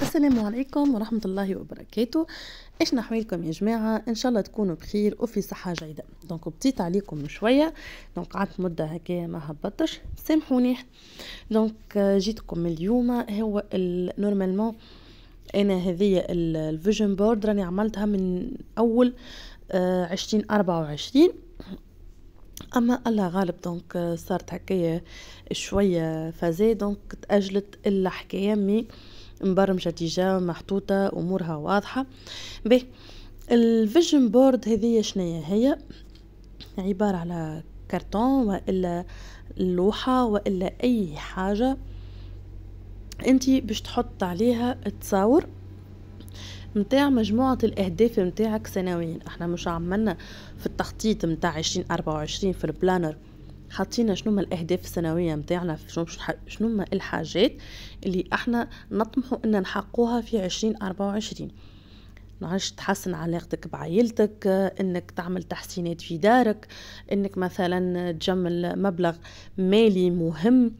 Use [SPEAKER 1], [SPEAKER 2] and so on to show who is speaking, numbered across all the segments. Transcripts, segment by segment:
[SPEAKER 1] السلام عليكم ورحمة الله وبركاته ايش نحوالكم يا جماعة ان شاء الله تكونوا بخير وفي صحة جيدة دونك بطيت عليكم شوية دونك قعدت مدة هكا ما هبطتش سامحوني دونك euh, جيتكم اليوم هو نورمالمون انا هذه الفيجن بورد راني عملتها من اول آه، عشرين اربعة وعشرين اما الله غالب دونك آه، صارت هكايا شويه فازي دونك تاجلت الحكايه مي مبرمجه ديجا محطوطه امورها واضحه به الفيجن بورد هذه شنية هي عبارة على كرتون وإلا لوحة وإلا أي حاجة أنت باش تحط عليها تصاور متاع مجموعة الأهداف متاعك سنويا احنا مش عملنا في التخطيط متاع عشرين أربعة وعشرين في البلانر حاطين شنو هما الاهداف السنويه نتاعنا شنو شنو هما الحاجات اللي احنا نطمحوا ان نحققوها في 2024 نعرفش تحسن علاقتك بعائلتك انك تعمل تحسينات في دارك انك مثلا تجمل مبلغ مالي مهم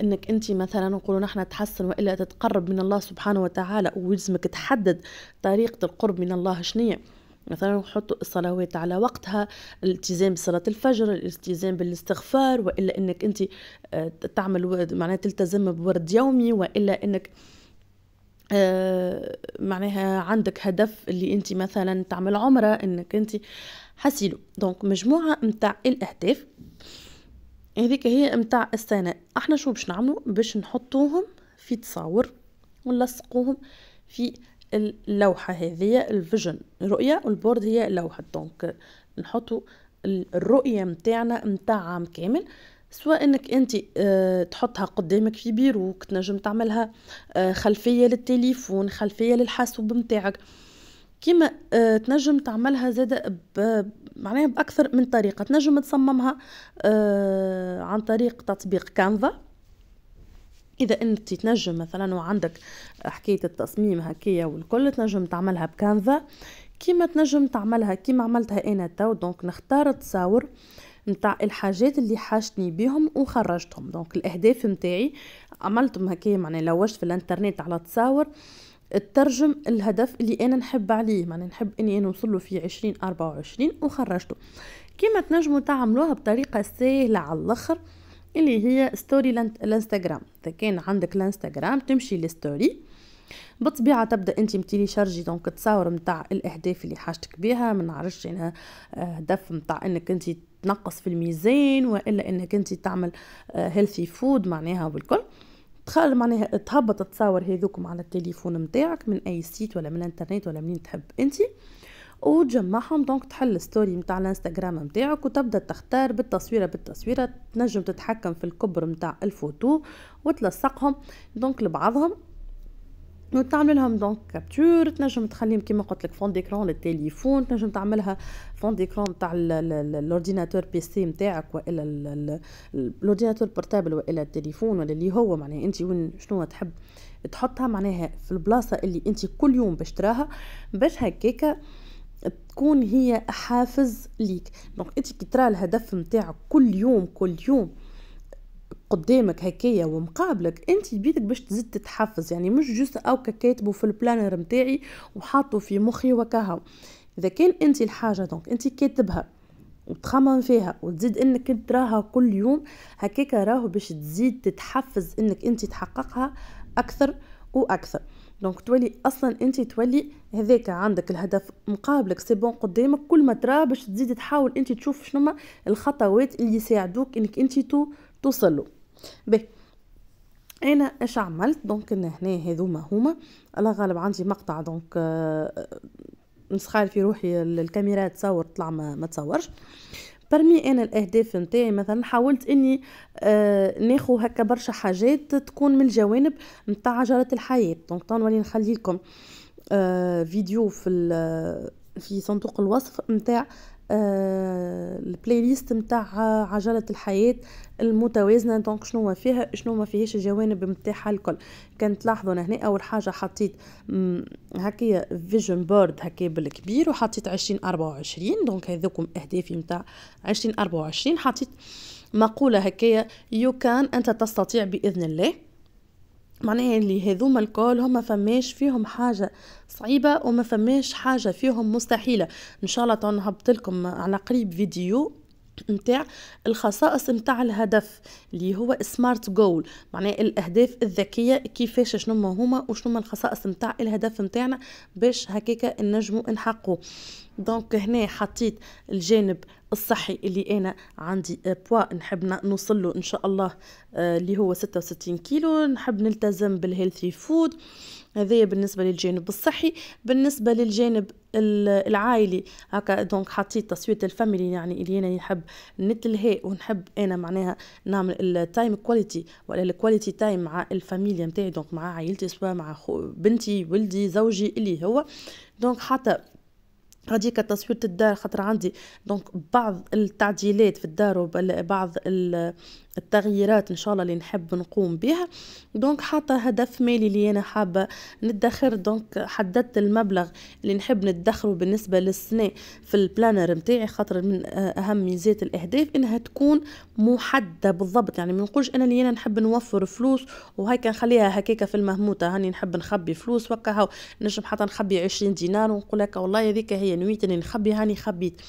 [SPEAKER 1] انك انت مثلا نقولوا نحن تحسن والا تتقرب من الله سبحانه وتعالى ويلزمك تحدد طريقه القرب من الله شنو مثلا نحطوا الصلوات على وقتها الالتزام بصلاة الفجر الالتزام بالاستغفار وإلا أنك أنت آه، تعمل معناها تلتزم بورد يومي وإلا أنك آه، معناها عندك هدف اللي انت مثلا تعمل عمره انك انت حسيلو دونك مجموعه متاع الاهداف هذيك هي متاع السنه احنا شو باش نعملو باش نحطوهم في تصاور ونلصقوهم في اللوحة هذه الفيجن رؤية والبورد هي اللوحة دونك نحطوا الرؤية متاعنا متاع عام كامل سواء انك انت آه، تحطها قدامك في بيروك تنجم تعملها آه، خلفيه للتليفون خلفيه للحاسوب متاعك كما آه، تنجم تعملها زادة معناها باكثر من طريقه تنجم تصممها عن طريق تطبيق كانفا اذا انت تنجم مثلا وعندك حكايه التصميم هكايا والكل تنجم تعملها بكانفا كيما تنجم تعملها كيما عملتها انا تو دونك نختار تصاور نتاع الحاجات اللي حاجتني بهم وخرجتهم دونك الاهداف نتاعي عملتهم هكايا معناها لوجت في الانترنت على تصاور الترجم الهدف اللي انا نحب عليه معناها نحب اني انا نوصل له في 20 24 وخرجته كيما تنجموا تعملوها بطريقه سهله على الاخر اللي هي ستوري الانستغرام اذا كان عندك الانستغرام تمشي لستوري بطبيعه تبدا انت متيليشارجي دونك تصاور نتاع الاهداف اللي حاجتك بها ما نعرفش انا هدف آه، نتاع انك انت تنقص في الميزان والا انك انت تعمل هيلثي آه، فود معناها والكل تخل معناها تهبط تصاور هذوكم على التليفون نتاعك من اي سيت ولا من الانترنت ولا منين تحب انت وتجمعهم دونك تحل ستوري نتاع الانستغرام نتاعك وتبدا تختار بالتصويره بالتصويره تنجم تتحكم في الكبر نتاع الفوتو وتلصقهم دونك لبعضهم وتعمل لهم دونك كابتور تنجم تخليهم كيما قلت لك فون ديكرون للتليفون تنجم تعملها فون ديكرون تاع لورديناتور بي سي نتاعك والا لورديناتور بورتابل والا التليفون ولا اللي هو معناها انت وين شنو تحب تحطها معناها في البلاصه اللي انت كل يوم باش تراها باش هكاكا تكون هي حافز ليك دونك انت كي ترى الهدف نتاعك كل يوم كل يوم قدامك هكايا ومقابلك انت بيدك باش تزيد تتحفز يعني مش جوست اوكا كاتبه في البلانر نتاعي وحاطه في مخي وكهو اذا كان انت الحاجه دونك انت كاتبها وتخمم فيها وتزيد انك تراها كل يوم هكاك راهو باش تزيد تتحفز انك انت تحققها اكثر واكثر دونك تولي اصلا انت تولي هذاك عندك الهدف مقابلك سي بون قدامك كل ما ترى باش تزيد تحاول انت تشوف شنو الخطوات اللي يساعدوك انك انت تو توصل له باهي انا اش عملت دونك هنا هذوما هما الله غالب عندي مقطع دونك آه نسخال في روحي الكاميرا تصور طلع ما, ما تصورش برمي انا الاهداف نتاعي مثلا حاولت اني آه ناخو هكا برشا حاجات تكون من الجوانب نتاع عجله الحياه دونك تنولي نخلي لكم آه فيديو في في صندوق الوصف نتاع البلاي ليست نتاع عجله الحياه المتوازنه دونك شنو ما فيها شنو ما فيهاش الجوانب نتاعها الكل كان تلاحظوا هنا اول حاجه حطيت هكايا فيجن بورد هكا بالكبير وحطيت اربعة وعشرين دونك هذوكم اهدافي نتاع اربعة وعشرين حطيت مقوله هكايا يو كان انت تستطيع باذن الله معناها اللي هذوما الكل هما فماش فيهم حاجه صعيبه وما فماش حاجه فيهم مستحيله ان شاء الله نهبط لكم على قريب فيديو نتاع الخصائص نتاع الهدف اللي هو سمارت جول معناه الاهداف الذكيه كيفاش شنو هما وشنو الخصائص نتاع الهدف نتاعنا باش هكاك نجمو نحقو دونك هنا حطيت الجانب الصحي اللي انا عندي بوا آه، نحب نوصل له ان شاء الله آه، اللي هو 66 كيلو نحب نلتزم بالهيلثي فود هذايا بالنسبه للجانب الصحي بالنسبه للجانب العائلي هكا دونك حطيت تصويت الفاميلي يعني اللي انا نحب نتلهى ونحب انا معناها نعمل التايم كواليتي ولا الكواليتي تايم مع الفاميليا نتاعي دونك مع عائلتي سواء مع بنتي ولدي زوجي اللي هو دونك حتى هذيك تصوير الدار خاطر عندي دونك بعض التعديلات في الدار وبعض التغييرات ان شاء الله اللي نحب نقوم بها دونك حاطه هدف مالي اللي انا حابه ندخر دونك حددت المبلغ اللي نحب ندخره بالنسبه للسنه في البلانر نتاعي خاطر من آه، اهم ميزات الاهداف انها تكون محدده بالضبط يعني ما نقولش انا اللي انا نحب نوفر فلوس وهيك نخليها هكاكه في المهموته هاني نحب نخبي فلوس وكا نجم حتى نخبي 20 دينار ونقول لك والله هذيك هي نويت اني نخبي هاني خبيت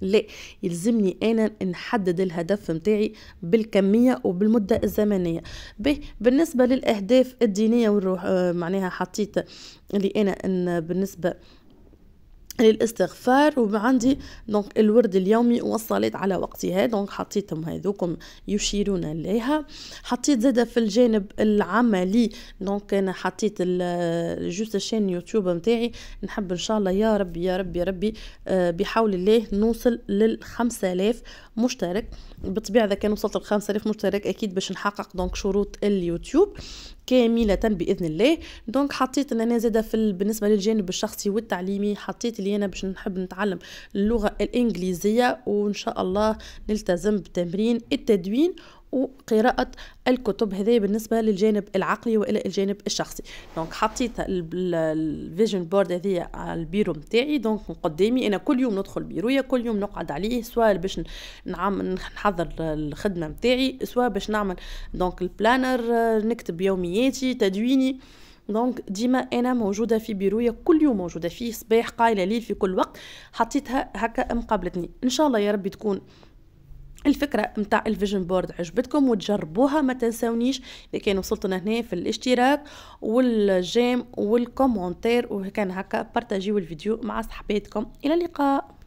[SPEAKER 1] لا يلزمني انا نحدد الهدف متاعي بالكميه وبالمده الزمنيه به بالنسبه للاهداف الدينيه والروح آه، معناها حطيت اللي انا إن بالنسبه للاستغفار وعندي دونك الورد اليومي وصلت على وقتها دونك حطيتهم هذوكم يشيرون إليها حطيت زادة في الجانب العملي دونك أنا حطيت جوست الشين يوتيوب نتاعي نحب إن شاء الله يا ربي يا ربي يا آه، ربي بحول الله نوصل لل 5000 مشترك بالطبيعة إذا كان وصلت ل 5000 مشترك أكيد باش نحقق دونك شروط اليوتيوب كامله باذن الله دونك حطيت ان انا زاده في بالنسبه للجانب الشخصي والتعليمي حطيت اللي انا باش نحب نتعلم اللغه الانجليزيه وان شاء الله نلتزم بتمرين التدوين وقراءة الكتب هذه بالنسبة للجانب العقلي وإلى الجانب الشخصي دونك حطيت الفيجن بورد هذه على البيرو متاعي دونك قدامي أنا كل يوم ندخل بيرويا كل يوم نقعد عليه سواء باش نعمل نحضر الخدمة متاعي سواء باش نعمل دونك البلانر نكتب يومياتي تدويني دونك ديما انا موجوده في بيرويا كل يوم موجوده فيه صباح قايله ليل في كل وقت حطيتها هكا مقابلتني ان شاء الله يا ربي تكون الفكره متاع الفيجن بورد عجبتكم وتجربوها ما تنسونيش اذا كان هنا في الاشتراك والجيم والكومنتير وكان هكا بارتاجيو الفيديو مع صحباتكم الى اللقاء